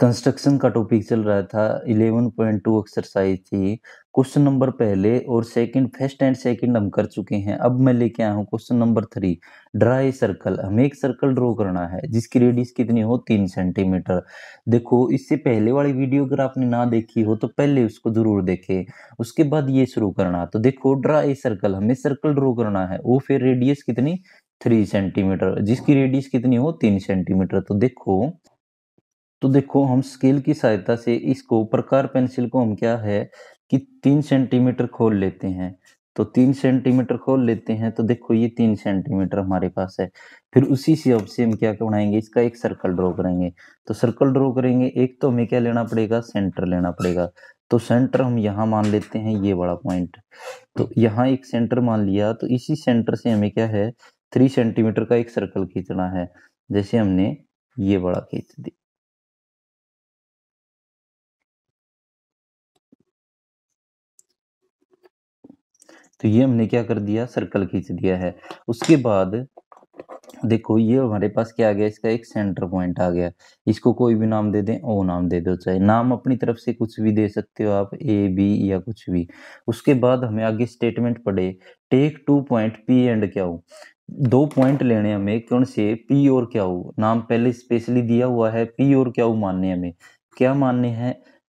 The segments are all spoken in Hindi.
कंस्ट्रक्शन का टॉपिक चल रहा था 11.2 एक्सरसाइज थी क्वेश्चन नंबर पहले और सेकंड फर्स्ट एंड सेकंड हम कर चुके हैं अब मैं लेके आया हूँ question number three draw a circle हमें एक सर्कल ड्रॉ करना है जिसकी रेडियस कितनी हो तीन सेंटीमीटर देखो इससे पहले वाली वीडियो अगर आपने ना देखी हो तो पहले उसको जरूर देखे उसके बाद ये शुरू करना तो देखो ड्रा ए सर्कल हमें सर्कल ड्रॉ करना है वो फिर रेडियस कितनी थ्री सेंटीमीटर जिसकी रेडियस कितनी हो तीन सेंटीमीटर तो देखो तो देखो हम स्केल की सहायता से इसको प्रकार पेंसिल को हम क्या है कि तीन सेंटीमीटर खोल लेते हैं तो तीन सेंटीमीटर खोल लेते हैं तो देखो ये तीन सेंटीमीटर हमारे पास है फिर उसी से अब से हम क्या बनाएंगे इसका एक सर्कल ड्रॉ करेंगे तो सर्कल ड्रॉ करेंगे एक तो हमें क्या लेना पड़ेगा सेंटर लेना पड़ेगा तो सेंटर हम यहाँ मान लेते हैं ये बड़ा पॉइंट तो यहाँ एक सेंटर मान लिया तो इसी सेंटर से हमें क्या है थ्री सेंटीमीटर का एक सर्कल खींचना है जैसे हमने ये बड़ा खींच दिया तो ये हमने क्या कर दिया सर्कल खींच दिया है उसके बाद देखो ये हमारे पास क्या आ गया इसका एक सेंटर पॉइंट आ गया इसको कोई भी नाम दे दें ओ नाम दे दो चाहे नाम अपनी तरफ से कुछ भी दे सकते हो आप ए बी या कुछ भी उसके बाद हमें आगे स्टेटमेंट पढ़े take two point P and क्या हो दो पॉइंट लेने हमें कौन से पी और क्या हो नाम पहले स्पेशली दिया हुआ है पी और क्या हो मानने हमें क्या मानने हैं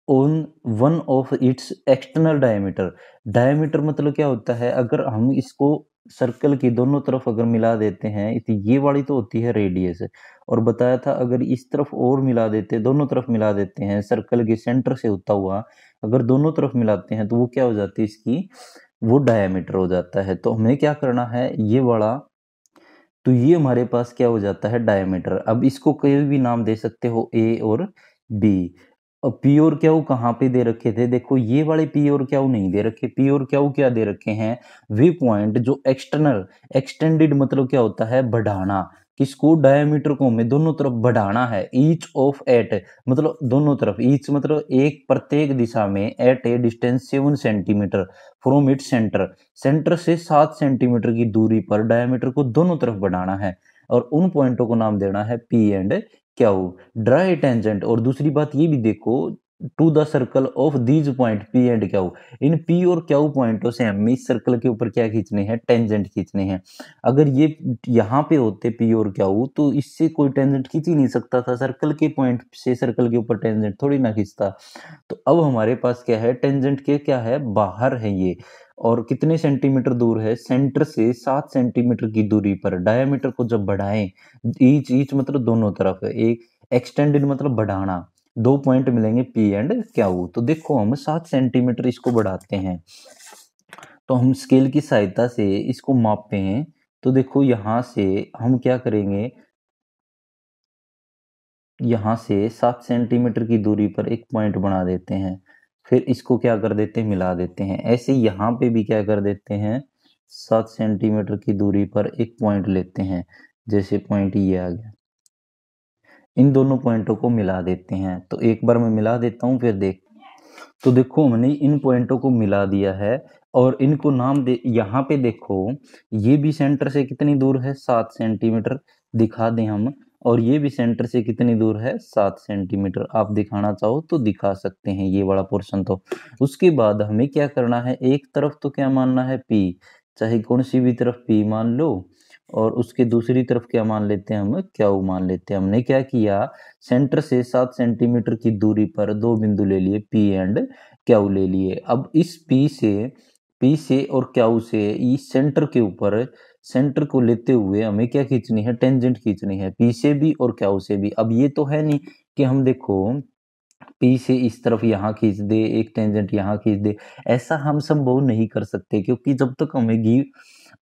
on one of its external diameter diameter मतलब क्या होता है अगर हम इसको सर्कल की दोनों तरफ अगर मिला देते हैं तो ये वाली तो होती है रेडियस और बताया था अगर इस तरफ और मिला देते दोनों तरफ मिला देते हैं सर्कल के सेंटर से होता हुआ अगर दोनों तरफ मिलाते हैं तो वो क्या हो जाती है इसकी वो डायमीटर हो जाता है तो हमें क्या करना है ये वाला तो ये हमारे पास क्या हो जाता है डायमीटर अब इसको कोई भी नाम दे सकते हो ए और बी और प्योर क्याऊ कहाँ पे दे रखे थे देखो ये वाले प्योर क्याऊ नहीं दे रखे प्योर क्याऊ क्या दे रखे हैं वी पॉइंट जो एक्सटर्नल एक्सटेंडेड मतलब क्या होता है बढ़ाना किसको डायमीटर को में दोनों तरफ बढ़ाना है ईच ऑफ एट मतलब दोनों तरफ ईच मतलब एक प्रत्येक दिशा में at a distance seven centimetre from it centre centre से सात सेंटीमीटर की दूरी पर डायमीटर को दोनों तरफ बढ़ाना है और उन पॉइंटों को नाम देना है पी एंड क्या हो ड्राई टेंजेंट और दूसरी बात ये भी देखो to the circle of these point P and Q इन पी और क्या पॉइंटों से हमें इस सर्कल के ऊपर क्या खींचने हैं टेंजेंट खींचने हैं अगर ये यहाँ पे होते पी और क्यू तो इससे कोई टेंजेंट खींच ही नहीं सकता था सर्कल के पॉइंट से सर्कल के ऊपर टेंजेंट थोड़ी ना खींचता तो अब हमारे पास क्या है टेंजेंट के क्या है बाहर है ये और कितने सेंटीमीटर दूर है सेंटर से सात सेंटीमीटर की दूरी पर डायमीटर को जब बढ़ाएं ईच ईच मतलब दोनों तरफ एक एक्सटेंडेड मतलब बढ़ाना दो पॉइंट मिलेंगे पी एंड क्या हो तो देखो हम सात सेंटीमीटर इसको बढ़ाते हैं तो हम स्केल की सहायता से इसको मापते हैं तो देखो यहाँ से हम क्या करेंगे यहां से सात सेंटीमीटर की दूरी पर एक पॉइंट बना देते हैं फिर इसको क्या कर देते हैं मिला देते हैं ऐसे यहाँ पे भी क्या कर देते हैं सात सेंटीमीटर की दूरी पर एक पॉइंट लेते हैं जैसे पॉइंट ये आ गया इन दोनों पॉइंटों को मिला देते हैं तो एक बार मैं मिला देता हूँ फिर देख तो देखो हमने इन पॉइंटों को मिला दिया है और इनको नाम दे यहाँ पे देखो ये भी सेंटर से कितनी दूर है सात सेंटीमीटर दिखा दें हम और ये भी सेंटर से कितनी दूर है सात सेंटीमीटर आप दिखाना चाहो तो दिखा सकते हैं ये बड़ा पोर्शन तो उसके बाद हमें क्या करना है एक तरफ तो क्या मानना है पी चाहे कौन सी भी तरफ पी मान लो और उसके दूसरी तरफ क्या मान लेते हैं हम क्या मान लेते हैं हमने क्या किया सेंटर से सात सेंटीमीटर की दूरी पर दो बिंदु ले लिए पी एंड क्या ले लिए अब इस पी से पी से और क्या से इस सेंटर के ऊपर सेंटर को लेते हुए हमें क्या खींचनी है टेंजेंट खींचनी है पी से भी और क्या उसे भी अब ये तो है नहीं कि हम देखो पी से इस तरफ यहाँ खींच दे एक टेंजेंट यहाँ खींच दे ऐसा हम संभव नहीं कर सकते क्योंकि जब तक हमें घी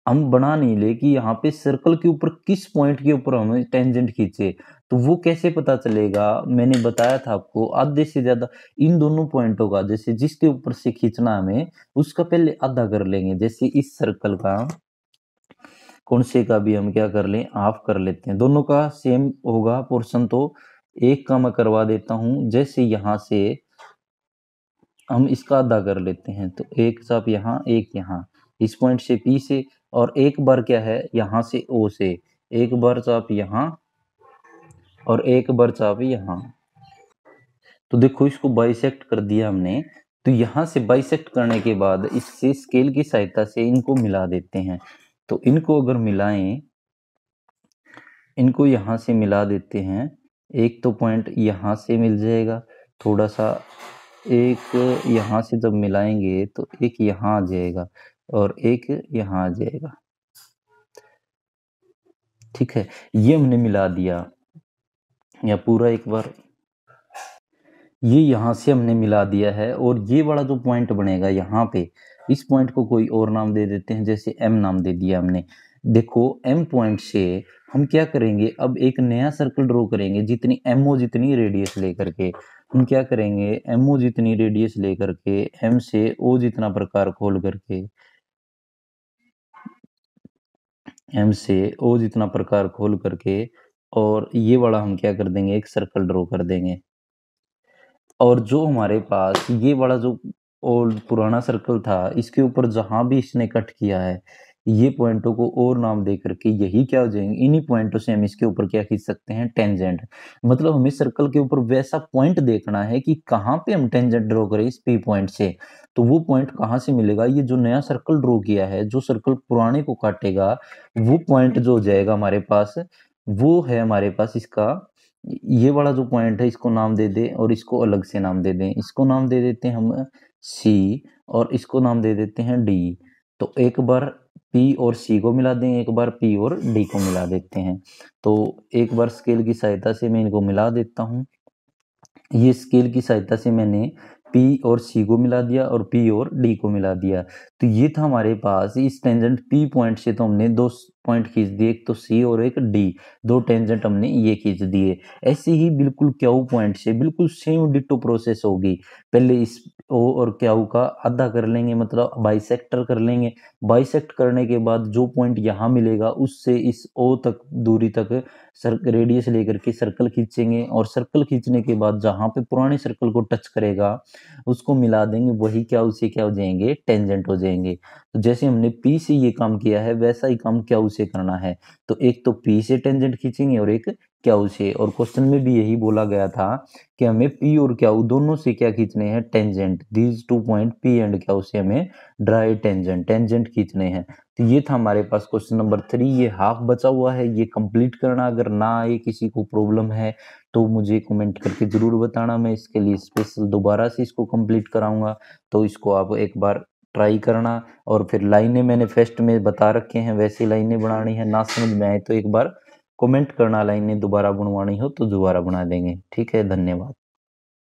हम बना नहीं ले कि यहाँ पे सर्कल के ऊपर किस पॉइंट के ऊपर हमें टेंजेंट खींचे तो वो कैसे पता चलेगा मैंने बताया था आपको आधे से ज़्यादा इन दोनों पॉइंटों का जैसे जिसके ऊपर से खींचना हमें उसका पहले आधा कर लेंगे जैसे इस सर्कल का कौन से का भी हम क्या कर लें आप कर लेते हैं दोनों का सेम होगा पोर्शन तो एक का मैं करवा देता हूँ जैसे यहाँ से हम इसका आधा कर लेते हैं तो एक साफ यहाँ एक यहाँ इस पॉइंट से पी से और एक बार क्या है यहाँ से ओ से एक बार चाप यहाँ और एक बार चाप यहाँ तो देखो इसको बाइसेक्ट कर दिया हमने तो यहाँ से बाइसेक्ट करने के बाद इससे स्केल की सहायता से इनको मिला देते हैं तो इनको अगर मिलाएं इनको यहाँ से मिला देते हैं एक तो पॉइंट यहाँ से मिल जाएगा थोड़ा सा एक यहाँ से जब मिलाएंगे तो एक यहाँ आ जाएगा और एक यहाँ आ जाएगा ठीक है ये हमने मिला दिया या पूरा एक बार ये यहाँ से हमने मिला दिया है और ये वाला जो पॉइंट बनेगा यहाँ पे इस पॉइंट को कोई और नाम दे देते हैं जैसे एम नाम दे दिया हमने देखो एम पॉइंट से हम क्या करेंगे अब एक नया सर्कल ड्रॉ करेंगे जितनी एम ओ जितनी रेडियस लेकर के हम क्या करेंगे एम ओ जितनी रेडियस लेकर के एम से ओ जितना प्रकार खोल करके एम से ओ जितना प्रकार खोल करके और ये वाला हम क्या कर देंगे एक सर्कल ड्रॉ कर देंगे और जो हमारे पास ये वाला जो और पुराना सर्कल था इसके ऊपर जहाँ भी इसने कट किया है ये पॉइंटों को और नाम दे करके यही क्या हो जाएंगे इन्हीं पॉइंटों से हम इसके ऊपर क्या खींच सकते हैं टेंजेंट मतलब हमें सर्कल के ऊपर वैसा पॉइंट देखना है कि कहाँ पे हम टेंजेंट ड्रॉ करें इस पी पॉइंट से तो वो पॉइंट कहाँ से मिलेगा ये जो नया सर्कल ड्रॉ किया है जो सर्कल पुराने को काटेगा वो पॉइंट जो हो जाएगा हमारे पास वो है हमारे पास इसका ये वाला जो पॉइंट है इसको नाम दे दें और इसको अलग से नाम दे दें इसको नाम दे देते हैं हम सी और इसको नाम दे देते हैं डी तो एक बार पी और सी को मिला दें एक बार पी और डी को मिला देते हैं तो एक बार स्केल की सहायता से मैं इनको मिला देता हूँ ये स्केल की सहायता से मैंने पी और सी को मिला दिया और पी और डी को मिला दिया तो ये था हमारे पास इस टेंजेंट पी पॉइंट से तो हमने दो पॉइंट खींच दिए एक तो सी और एक डी दो टेंजेंट हमने ये खींच दिए ऐसे ही बिल्कुल क्या पॉइंट से बिल्कुल सेम डिटो प्रोसेस होगी पहले इस ओ और क्या का आधा कर लेंगे मतलब बाइसेक्टर कर लेंगे बाइसेक्ट करने के बाद जो पॉइंट यहाँ मिलेगा उससे इस ओ तक दूरी तक सर रेडियस लेकर के सर्कल खींचेंगे और सर्कल खींचने के बाद जहाँ पे पुराने सर्कल को टच करेगा उसको मिला देंगे वही क्या उसे क्या हो जाएंगे टेंजेंट हो जाएंगे तो जैसे हमने पी से ये काम किया है वैसा ही काम क्या से करना है तो एक तो पी से टेंजेंट खींचेंगे और एक क्याउ से और क्वेश्चन में भी यही बोला गया था कि हमें पी और क्याउ दोनों से क्या खींचने हैं tangent these two point P and Q से हमें ड्राई टेंजेंट टेंजेंट खींचने हैं तो ये था हमारे पास क्वेश्चन नंबर थ्री ये हाफ बचा हुआ है ये कंप्लीट करना अगर ना आए किसी को प्रॉब्लम है तो मुझे कमेंट करके ज़रूर बताना मैं इसके लिए स्पेशल दोबारा से इसको कंप्लीट कराऊंगा तो इसको आप एक बार ट्राई करना और फिर लाइनें मैंने फेस्ट में बता रखे हैं वैसी लाइनें बनानी है ना समझ में आए तो एक बार कमेंट करना लाइनें दोबारा बनवानी हो तो दोबारा बना देंगे ठीक है धन्यवाद